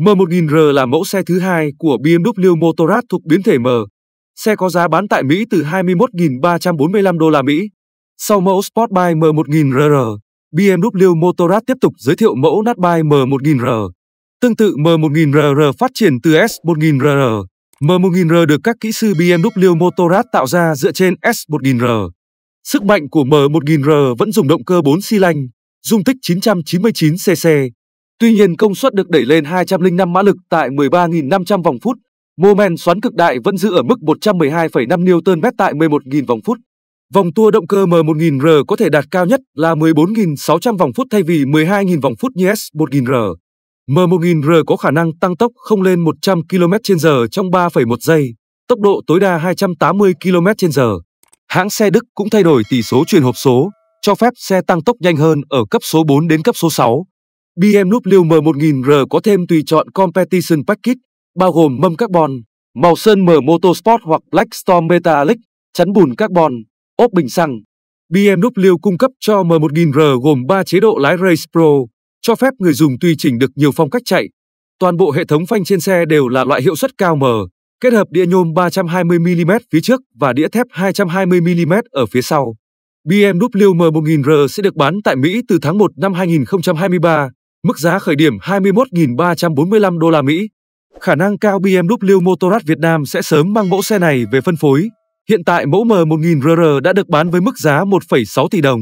M1000R là mẫu xe thứ hai của BMW Motorrad thuộc biến thể M. Xe có giá bán tại Mỹ từ 21.345 đô la Mỹ. Sau mẫu Sportbike M1000RR, BMW Motorrad tiếp tục giới thiệu mẫu Natbike M1000R. Tương tự M1000RR phát triển từ S1000RR. M1000R được các kỹ sư BMW Motorrad tạo ra dựa trên S1000R. Sức mạnh của M1000R vẫn dùng động cơ 4 xi lanh, dung tích 999cc, Tuy nhiên công suất được đẩy lên 205 mã lực tại 13.500 vòng phút, mô men xoắn cực đại vẫn giữ ở mức 112,5 Nm tại 11.000 vòng phút. Vòng tua động cơ M1000R có thể đạt cao nhất là 14.600 vòng phút thay vì 12.000 vòng phút như S1000R. M1000R có khả năng tăng tốc không lên 100 km/h trong 3,1 giây, tốc độ tối đa 280 km/h. Hãng xe Đức cũng thay đổi tỷ số truyền hộp số, cho phép xe tăng tốc nhanh hơn ở cấp số 4 đến cấp số 6. BMW M1000R có thêm tùy chọn Competition Package, bao gồm mâm carbon, màu sơn M Motorsport hoặc Black Storm Metallic, chắn bùn carbon, ốp bình xăng. BMW cung cấp cho M1000R gồm 3 chế độ lái Race Pro, cho phép người dùng tùy chỉnh được nhiều phong cách chạy. Toàn bộ hệ thống phanh trên xe đều là loại hiệu suất cao M, kết hợp đĩa nhôm 320mm phía trước và đĩa thép 220mm ở phía sau. BMW M1000R sẽ được bán tại Mỹ từ tháng 1 năm 2023. Mức giá khởi điểm 21.345 đô la Mỹ. Khả năng cao BMW Motorrad Việt Nam sẽ sớm mang mẫu xe này về phân phối. Hiện tại mẫu M1000RR đã được bán với mức giá 1,6 tỷ đồng.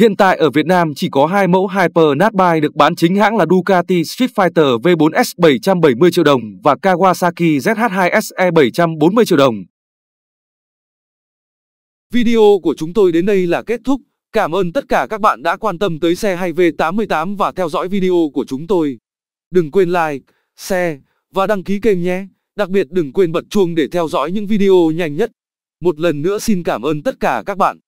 Hiện tại ở Việt Nam chỉ có hai mẫu Hyper Natbike được bán chính hãng là Ducati Street Fighter V4S 770 triệu đồng và Kawasaki ZH2 SE 740 triệu đồng. Video của chúng tôi đến đây là kết thúc. Cảm ơn tất cả các bạn đã quan tâm tới xe hay V88 và theo dõi video của chúng tôi. Đừng quên like, share và đăng ký kênh nhé. Đặc biệt đừng quên bật chuông để theo dõi những video nhanh nhất. Một lần nữa xin cảm ơn tất cả các bạn.